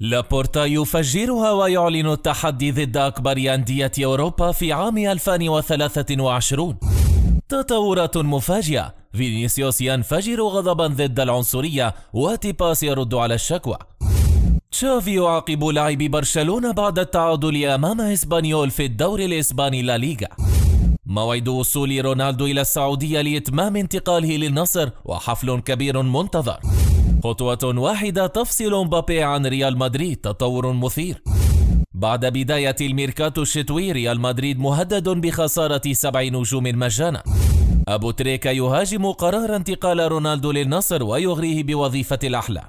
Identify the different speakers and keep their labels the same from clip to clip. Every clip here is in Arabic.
Speaker 1: لابورتا يفجرها ويعلن التحدي ضد أكبر أندية أوروبا في عام 2023 تطورات مفاجئة فينيسيوس ينفجر غضبا ضد العنصرية وتيباس يرد على الشكوى تشافي يعاقب لاعب برشلونة بعد التعادل أمام إسبانيول في الدوري الإسباني لا ليغا موعد وصول رونالدو إلى السعودية لإتمام انتقاله للنصر وحفل كبير منتظر خطوة واحدة تفصل مبابي عن ريال مدريد تطور مثير بعد بداية الميركاتو الشتوي ريال مدريد مهدد بخسارة سبع نجوم مجانا أبو تريكا يهاجم قرار انتقال رونالدو للنصر ويغريه بوظيفة الأحلام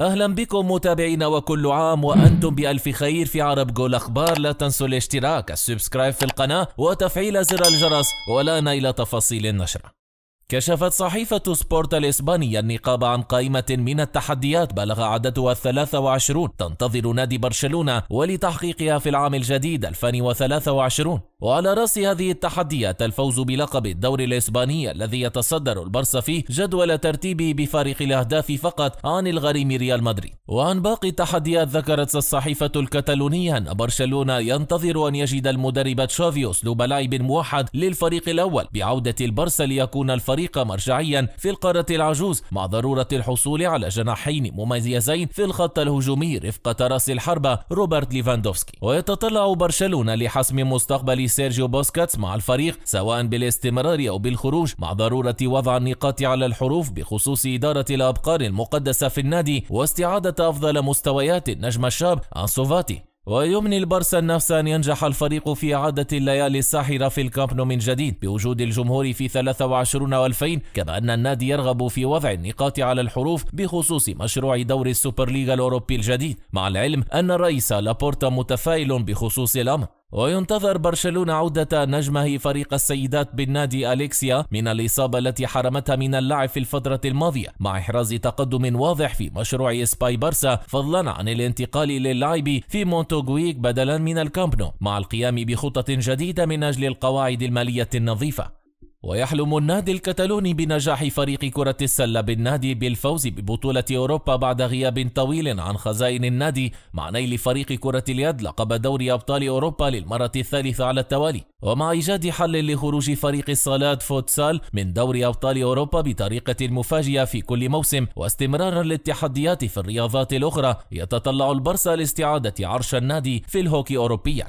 Speaker 1: أهلا بكم متابعينا وكل عام وأنتم بألف خير في عرب جول أخبار لا تنسوا الاشتراك السبسكرايب في القناة وتفعيل زر الجرس ولا إلى تفاصيل النشرة كشفت صحيفة سبورت الإسبانية النقاب عن قائمة من التحديات بلغ عددها 23 تنتظر نادي برشلونة ولتحقيقها في العام الجديد 2023 وعلى رأس هذه التحديات الفوز بلقب الدوري الإسباني الذي يتصدر البرسا فيه جدول ترتيبه بفارق الأهداف فقط عن الغريم ريال مدريد وعن باقي التحديات ذكرت الصحيفة الكتالونية أن برشلونة ينتظر أن يجد المدرب تشافي أسلوب لعب موحد للفريق الأول بعودة البرسا ليكون الفريق الفريق مرجعيا في القارة العجوز مع ضرورة الحصول على جناحين مميزين في الخط الهجومي رفقة رأس الحربة روبرت ليفاندوفسكي ويتطلع برشلونة لحسم مستقبل سيرجيو بوسكاتس مع الفريق سواء بالاستمرار أو بالخروج مع ضرورة وضع النقاط على الحروف بخصوص إدارة الأبقار المقدسة في النادي واستعادة أفضل مستويات النجم الشاب أنسوفاتي ويمني البرسا النفس أن ينجح الفريق في إعادة الليالي الساحرة في الكامب من جديد بوجود الجمهور في 23 و2000 كما أن النادي يرغب في وضع النقاط على الحروف بخصوص مشروع دور السوبر ليغا الأوروبي الجديد مع العلم أن الرئيس لابورتا متفائل بخصوص الأمر وينتظر برشلونة عودة نجمه فريق السيدات بالنادي أليكسيا من الإصابة التي حرمتها من اللعب في الفترة الماضية مع إحراز تقدم واضح في مشروع سباي بارسا فضلا عن الانتقال للعب في مونتوغويك بدلا من الكامبنو مع القيام بخطة جديدة من أجل القواعد المالية النظيفة ويحلم النادي الكتالوني بنجاح فريق كرة السلة بالنادي بالفوز ببطولة أوروبا بعد غياب طويل عن خزائن النادي مع نيل فريق كرة اليد لقب دوري أبطال أوروبا للمرة الثالثة على التوالي ومع إيجاد حل لخروج فريق الصلاة فوتسال من دوري أبطال أوروبا بطريقة مفاجئة في كل موسم واستمرارا للتحديات في الرياضات الأخرى يتطلع البرسا لاستعادة عرش النادي في الهوكي أوروبيا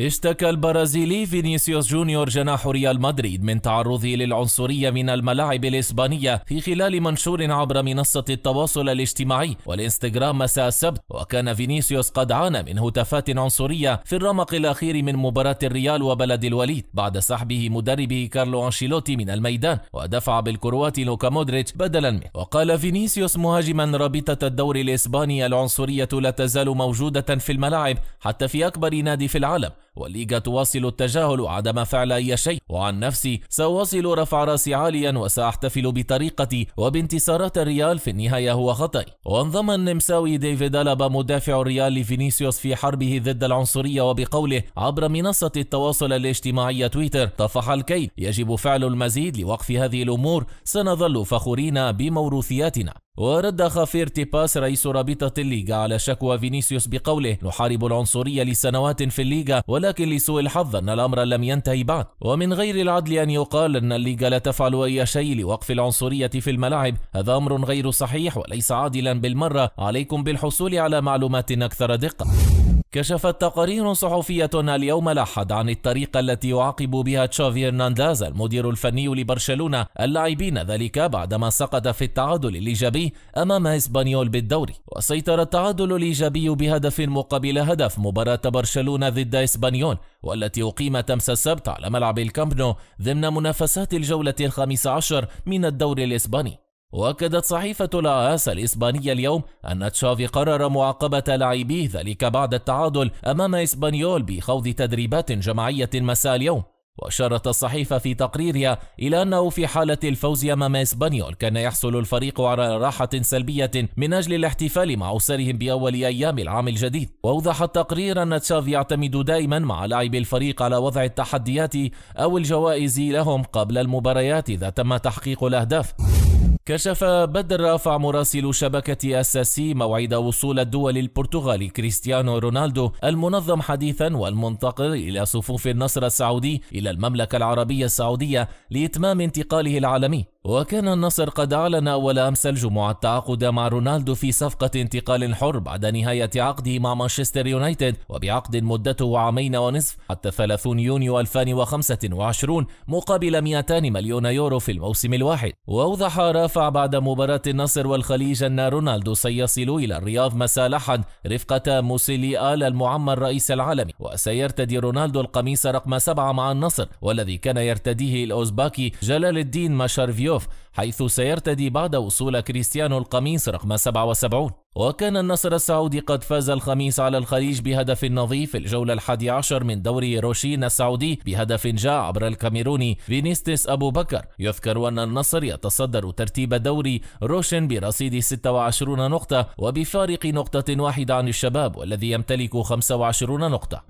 Speaker 1: اشتكى البرازيلي فينيسيوس جونيور جناح ريال مدريد من تعرضه للعنصرية من الملاعب الإسبانية في خلال منشور عبر منصة التواصل الاجتماعي والإنستغرام مساء السبت وكان فينيسيوس قد عانى من هتافات عنصرية في الرمق الأخير من مباراة الريال وبلد الوليد بعد سحبه مدربه كارلو أنشيلوتي من الميدان ودفع بالكروات لوكا مودريتش بدلا منه وقال فينيسيوس مهاجما رابطة الدوري الإسباني العنصرية لا تزال موجودة في الملاعب حتى في أكبر نادي في العالم والليغا تواصل التجاهل وعدم فعل أي شيء وعن نفسي سواصل رفع راسي عاليا وسأحتفل بطريقتي وبانتصارات الريال في النهاية هو خطأي وانضم النمساوي ديفيد ألابا مدافع الريال لفينيسيوس في حربه ضد العنصرية وبقوله عبر منصة التواصل الاجتماعي تويتر طفح الكيل يجب فعل المزيد لوقف هذه الأمور سنظل فخورين بموروثياتنا ورد خافير تيباس رئيس رابطة الليغا على شكوى فينيسيوس بقوله نحارب العنصرية لسنوات في الليغا ولكن لسوء الحظ أن الأمر لم ينتهي بعد ومن غير العدل أن يقال أن الليغا لا تفعل أي شيء لوقف العنصرية في الملاعب هذا أمر غير صحيح وليس عادلا بالمرة عليكم بالحصول على معلومات أكثر دقة كشفت تقارير صحفية اليوم الأحد عن الطريقة التي يعاقب بها تشافي هرنانداز المدير الفني لبرشلونة اللاعبين ذلك بعدما سقط في التعادل الإيجابي أمام إسبانيول بالدوري وسيطر التعادل الإيجابي بهدف مقابل هدف مباراة برشلونة ضد إسبانيول والتي أقيمت أمس السبت على ملعب الكامب نو ضمن منافسات الجولة الخامسة عشر من الدوري الإسباني وأكدت صحيفة الآس الإسبانية اليوم أن تشافي قرر معاقبة لاعبيه ذلك بعد التعادل أمام إسبانيول بخوض تدريبات جماعية مساء اليوم وأشارت الصحيفة في تقريرها إلى أنه في حالة الفوز أمام إسبانيول كان يحصل الفريق على راحة سلبية من أجل الاحتفال مع أسرهم بأول أيام العام الجديد وأوضح التقرير أن تشافي يعتمد دائما مع لاعبي الفريق على وضع التحديات أو الجوائز لهم قبل المباريات إذا تم تحقيق الأهداف كشف بدر رافع مراسل شبكة أساسي موعد وصول الدول البرتغالي كريستيانو رونالدو المنظم حديثا والمنتقل إلى صفوف النصر السعودي إلى المملكة العربية السعودية لإتمام انتقاله العالمي وكان النصر قد أعلن أول أمس الجمعة التعاقد مع رونالدو في صفقة انتقال حر بعد نهاية عقده مع مانشستر يونايتد وبعقد مدته عامين ونصف حتى 30 يونيو 2025 مقابل 200 مليون يورو في الموسم الواحد وأوضح رافع بعد مباراة النصر والخليج أن رونالدو سيصل إلى الرياض مساء الأحد رفقة موسيلي آل المعمر رئيس العالمي وسيرتدي رونالدو القميص رقم 7 مع النصر والذي كان يرتديه الأوزباكي جلال الدين مشارفيو البلايوف حيث سيرتدي بعد وصول كريستيانو القميص رقم 77 وكان النصر السعودي قد فاز الخميس على الخليج بهدف نظيف الجولة الحادي عشر من دوري روشين السعودي بهدف جاء عبر الكاميروني فينيستيس أبو بكر يذكر أن النصر يتصدر ترتيب دوري روشن برصيد 26 نقطة وبفارق نقطة واحدة عن الشباب والذي يمتلك 25 نقطة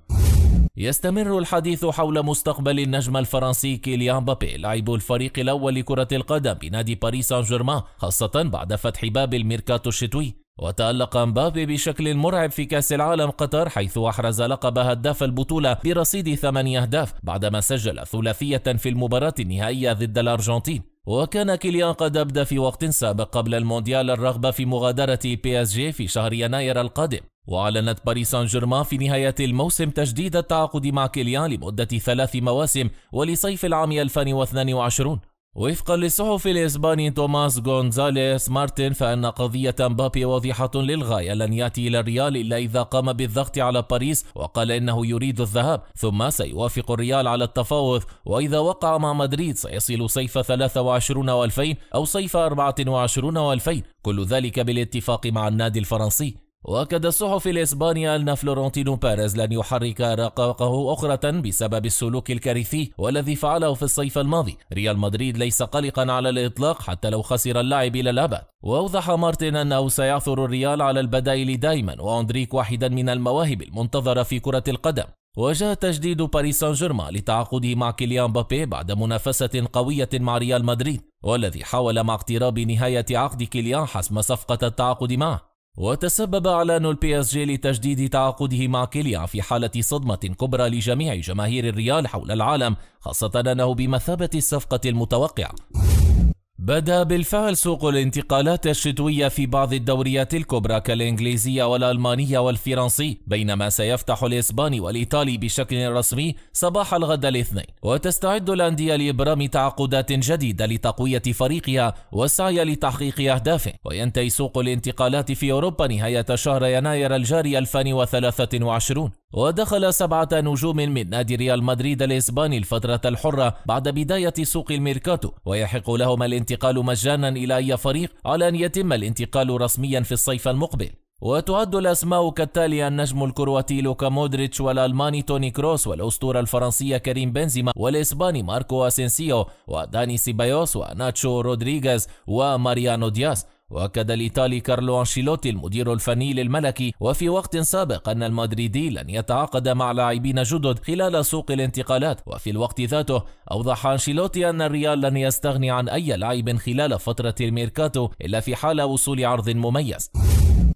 Speaker 1: يستمر الحديث حول مستقبل النجم الفرنسي كيليان بابي لاعب الفريق الأول لكرة القدم بنادي باريس سان جيرمان خاصة بعد فتح باب الميركاتو الشتوي وتألق مبابي بشكل مرعب في كأس العالم قطر حيث أحرز لقب هداف البطولة برصيد ثمانية أهداف بعدما سجل ثلاثية في المباراة النهائية ضد الأرجنتين وكان كيليان قد أبدى في وقت سابق قبل المونديال الرغبة في مغادرة بي اس جي في شهر يناير القادم وأعلنت باريس سان جيرمان في نهاية الموسم تجديد التعاقد مع كيليان لمدة ثلاث مواسم ولصيف العام 2022 وفقا للصحفي الإسباني توماس غونزاليس مارتن فإن قضية مبابي واضحة للغاية لن يأتي إلى الريال إلا إذا قام بالضغط على باريس وقال إنه يريد الذهاب ثم سيوافق الريال على التفاوض وإذا وقع مع مدريد سيصل صيف 23 و2000 أو صيف 24 و2000 كل ذلك بالاتفاق مع النادي الفرنسي وأكد الصحفي الإسباني أن فلورنتينو بيريز لن يحرك رقاقه أخرى بسبب السلوك الكارثي والذي فعله في الصيف الماضي ريال مدريد ليس قلقا على الإطلاق حتى لو خسر اللاعب إلى الأبد وأوضح مارتن أنه سيعثر الريال على البدائل دائما وأندريك واحدا من المواهب المنتظرة في كرة القدم وجاء تجديد باريس سان جيرمان لتعاقده مع كيليان بابي بعد منافسة قوية مع ريال مدريد والذي حاول مع اقتراب نهاية عقد كيليان حسم صفقة التعاقد معه وتسبب إعلان البي اس جي لتجديد تعاقده مع كيليا في حالة صدمة كبرى لجميع جماهير الريال حول العالم خاصة أنه بمثابة الصفقة المتوقعة بدا بالفعل سوق الانتقالات الشتوية في بعض الدوريات الكبرى كالإنجليزية والألمانية والفرنسي بينما سيفتح الإسباني والإيطالي بشكل رسمي صباح الغد الاثنين وتستعد الأندية لإبرام تعاقدات جديدة لتقوية فريقها والسعي لتحقيق أهدافه وينتهي سوق الانتقالات في أوروبا نهاية شهر يناير الجاري 2023 ودخل سبعة نجوم من نادي ريال مدريد الإسباني الفترة الحرة بعد بداية سوق الميركاتو ويحق لهم الانتقال مجانا إلى أي فريق على أن يتم الانتقال رسميا في الصيف المقبل وتعد الأسماء كالتالي النجم الكرواتي لوكا مودريتش والألماني توني كروس والأسطورة الفرنسية كريم بنزيما والإسباني ماركو أسينسيو وداني سيبايوس وناتشو رودريغيز وماريانو دياس واكد الايطالي كارلو انشيلوتي المدير الفني للملكي وفي وقت سابق ان المدريدي لن يتعاقد مع لاعبين جدد خلال سوق الانتقالات وفي الوقت ذاته اوضح انشيلوتي ان الريال لن يستغني عن اي لاعب خلال فتره الميركاتو الا في حال وصول عرض مميز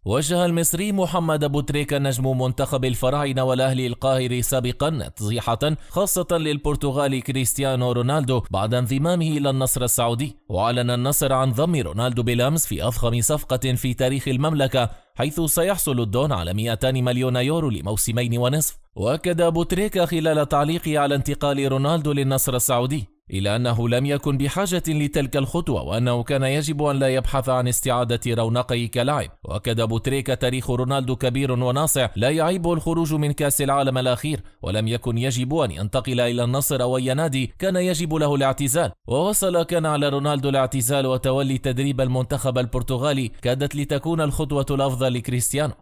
Speaker 1: وجه المصري محمد أبو تريكة نجم منتخب الفراعنة والأهلي القاهري سابقا تضيحة خاصة للبرتغالي كريستيانو رونالدو بعد انضمامه إلى النصر السعودي وأعلن النصر عن ضم رونالدو بالأمس في أضخم صفقة في تاريخ المملكة حيث سيحصل الدون على 200 مليون يورو لموسمين ونصف وأكد أبو تريكة خلال تعليقه على انتقال رونالدو للنصر السعودي إلى أنه لم يكن بحاجة لتلك الخطوة وأنه كان يجب أن لا يبحث عن استعادة رونقه كلاعب وأكد بوتريكا تاريخ رونالدو كبير وناصع لا يعيبه الخروج من كأس العالم الأخير ولم يكن يجب أن ينتقل إلى النصر أو أي نادي كان يجب له الاعتزال ووصل كان على رونالدو الاعتزال وتولي تدريب المنتخب البرتغالي كادت لتكون الخطوة الأفضل لكريستيانو